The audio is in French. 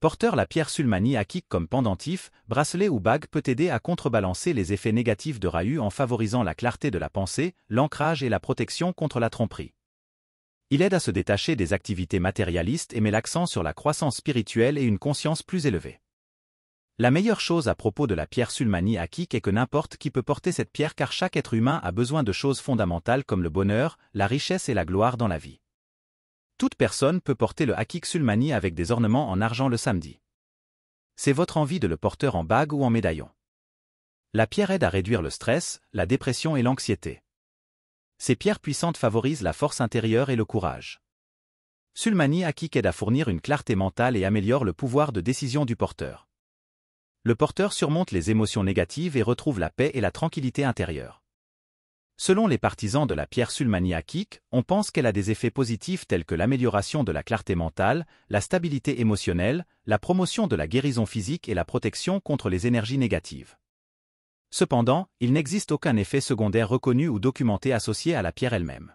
Porteur la pierre Sulmani Akik comme pendentif, bracelet ou bague peut aider à contrebalancer les effets négatifs de Rahu en favorisant la clarté de la pensée, l'ancrage et la protection contre la tromperie. Il aide à se détacher des activités matérialistes et met l'accent sur la croissance spirituelle et une conscience plus élevée. La meilleure chose à propos de la pierre Sulmani Akik est que n'importe qui peut porter cette pierre car chaque être humain a besoin de choses fondamentales comme le bonheur, la richesse et la gloire dans la vie. Toute personne peut porter le Hakik Sulmani avec des ornements en argent le samedi. C'est votre envie de le porter en bague ou en médaillon. La pierre aide à réduire le stress, la dépression et l'anxiété. Ces pierres puissantes favorisent la force intérieure et le courage. Sulmani Hakik aide à fournir une clarté mentale et améliore le pouvoir de décision du porteur. Le porteur surmonte les émotions négatives et retrouve la paix et la tranquillité intérieure. Selon les partisans de la pierre sulmaniaquique, on pense qu'elle a des effets positifs tels que l'amélioration de la clarté mentale, la stabilité émotionnelle, la promotion de la guérison physique et la protection contre les énergies négatives. Cependant, il n'existe aucun effet secondaire reconnu ou documenté associé à la pierre elle-même.